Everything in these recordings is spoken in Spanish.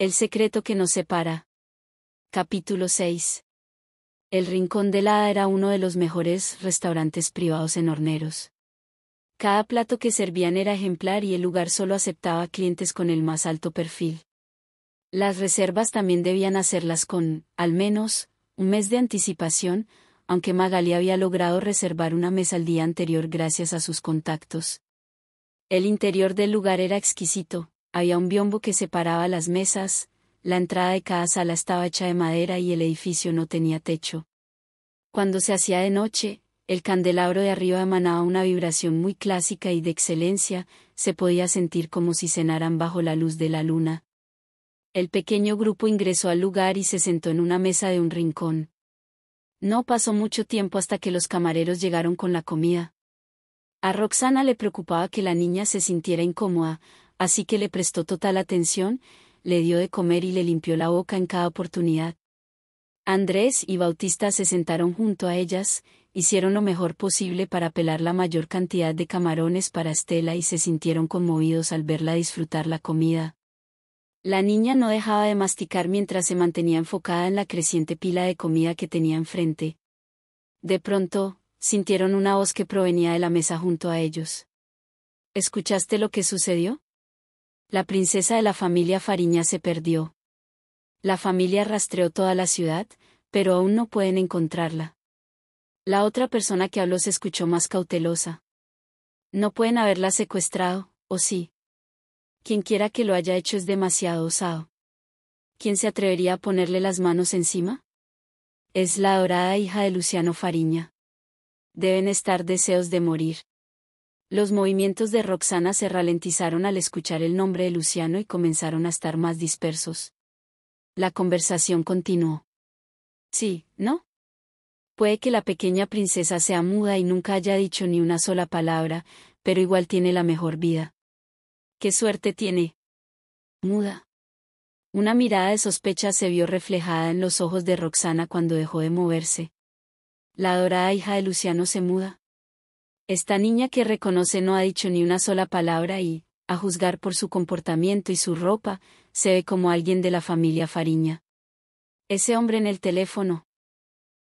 El secreto que nos separa. Capítulo 6. El Rincón de la era uno de los mejores restaurantes privados en Horneros. Cada plato que servían era ejemplar y el lugar solo aceptaba clientes con el más alto perfil. Las reservas también debían hacerlas con, al menos, un mes de anticipación, aunque Magali había logrado reservar una mesa al día anterior gracias a sus contactos. El interior del lugar era exquisito, había un biombo que separaba las mesas, la entrada de cada sala estaba hecha de madera y el edificio no tenía techo. Cuando se hacía de noche, el candelabro de arriba emanaba una vibración muy clásica y de excelencia, se podía sentir como si cenaran bajo la luz de la luna. El pequeño grupo ingresó al lugar y se sentó en una mesa de un rincón. No pasó mucho tiempo hasta que los camareros llegaron con la comida. A Roxana le preocupaba que la niña se sintiera incómoda, así que le prestó total atención, le dio de comer y le limpió la boca en cada oportunidad. Andrés y Bautista se sentaron junto a ellas, hicieron lo mejor posible para pelar la mayor cantidad de camarones para Estela y se sintieron conmovidos al verla disfrutar la comida. La niña no dejaba de masticar mientras se mantenía enfocada en la creciente pila de comida que tenía enfrente. De pronto, sintieron una voz que provenía de la mesa junto a ellos. ¿Escuchaste lo que sucedió? La princesa de la familia Fariña se perdió. La familia rastreó toda la ciudad, pero aún no pueden encontrarla. La otra persona que habló se escuchó más cautelosa. No pueden haberla secuestrado, ¿o sí? Quien quiera que lo haya hecho es demasiado osado. ¿Quién se atrevería a ponerle las manos encima? Es la adorada hija de Luciano Fariña. Deben estar deseos de morir. Los movimientos de Roxana se ralentizaron al escuchar el nombre de Luciano y comenzaron a estar más dispersos. La conversación continuó. Sí, ¿no? Puede que la pequeña princesa sea muda y nunca haya dicho ni una sola palabra, pero igual tiene la mejor vida. ¡Qué suerte tiene! Muda. Una mirada de sospecha se vio reflejada en los ojos de Roxana cuando dejó de moverse. La adorada hija de Luciano se muda. Esta niña que reconoce no ha dicho ni una sola palabra y, a juzgar por su comportamiento y su ropa, se ve como alguien de la familia Fariña. Ese hombre en el teléfono.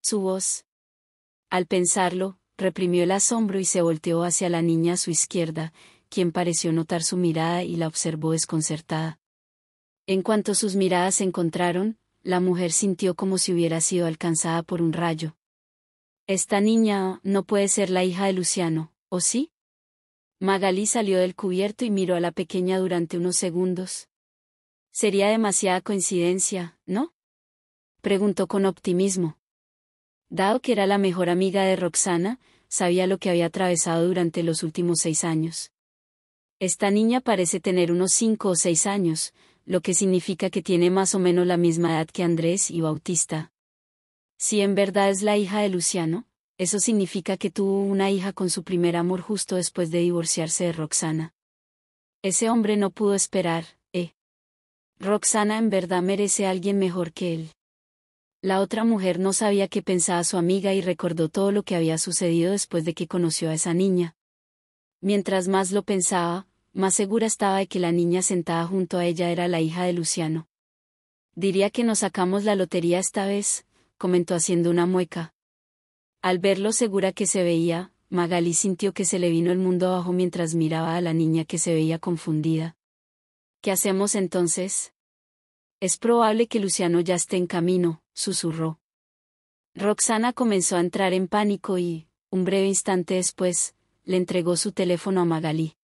Su voz. Al pensarlo, reprimió el asombro y se volteó hacia la niña a su izquierda, quien pareció notar su mirada y la observó desconcertada. En cuanto sus miradas se encontraron, la mujer sintió como si hubiera sido alcanzada por un rayo. Esta niña no puede ser la hija de Luciano, ¿o sí? Magalí salió del cubierto y miró a la pequeña durante unos segundos. Sería demasiada coincidencia, ¿no? Preguntó con optimismo. Dado que era la mejor amiga de Roxana, sabía lo que había atravesado durante los últimos seis años. Esta niña parece tener unos cinco o seis años, lo que significa que tiene más o menos la misma edad que Andrés y Bautista, si en verdad es la hija de Luciano, eso significa que tuvo una hija con su primer amor justo después de divorciarse de Roxana. Ese hombre no pudo esperar, ¿eh? Roxana en verdad merece a alguien mejor que él. La otra mujer no sabía qué pensaba su amiga y recordó todo lo que había sucedido después de que conoció a esa niña. Mientras más lo pensaba, más segura estaba de que la niña sentada junto a ella era la hija de Luciano. Diría que nos sacamos la lotería esta vez, comentó haciendo una mueca. Al verlo segura que se veía, Magalí sintió que se le vino el mundo abajo mientras miraba a la niña que se veía confundida. ¿Qué hacemos entonces? Es probable que Luciano ya esté en camino, susurró. Roxana comenzó a entrar en pánico y, un breve instante después, le entregó su teléfono a Magalí.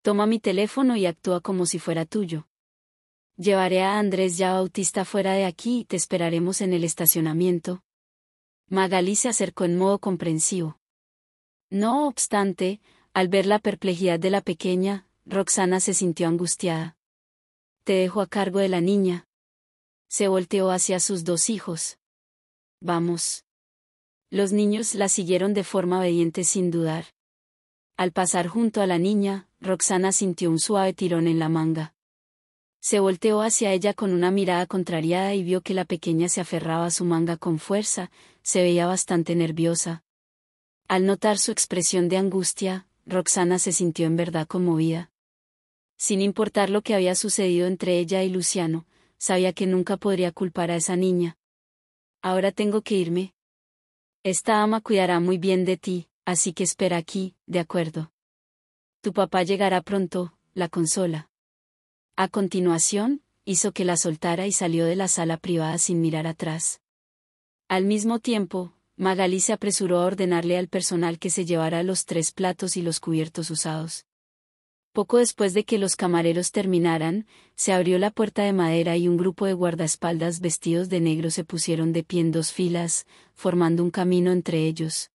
Toma mi teléfono y actúa como si fuera tuyo. Llevaré a Andrés ya Bautista fuera de aquí y te esperaremos en el estacionamiento. Magalí se acercó en modo comprensivo. No obstante, al ver la perplejidad de la pequeña, Roxana se sintió angustiada. Te dejo a cargo de la niña. Se volteó hacia sus dos hijos. Vamos. Los niños la siguieron de forma obediente sin dudar. Al pasar junto a la niña, Roxana sintió un suave tirón en la manga. Se volteó hacia ella con una mirada contrariada y vio que la pequeña se aferraba a su manga con fuerza, se veía bastante nerviosa. Al notar su expresión de angustia, Roxana se sintió en verdad conmovida. Sin importar lo que había sucedido entre ella y Luciano, sabía que nunca podría culpar a esa niña. Ahora tengo que irme. Esta ama cuidará muy bien de ti, así que espera aquí, de acuerdo. Tu papá llegará pronto, la consola. A continuación, hizo que la soltara y salió de la sala privada sin mirar atrás. Al mismo tiempo, Magalí se apresuró a ordenarle al personal que se llevara los tres platos y los cubiertos usados. Poco después de que los camareros terminaran, se abrió la puerta de madera y un grupo de guardaespaldas vestidos de negro se pusieron de pie en dos filas, formando un camino entre ellos.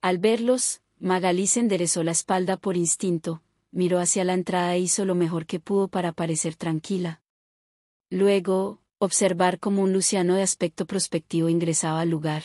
Al verlos, Magalí se enderezó la espalda por instinto, miró hacia la entrada e hizo lo mejor que pudo para parecer tranquila. Luego, observar cómo un luciano de aspecto prospectivo ingresaba al lugar.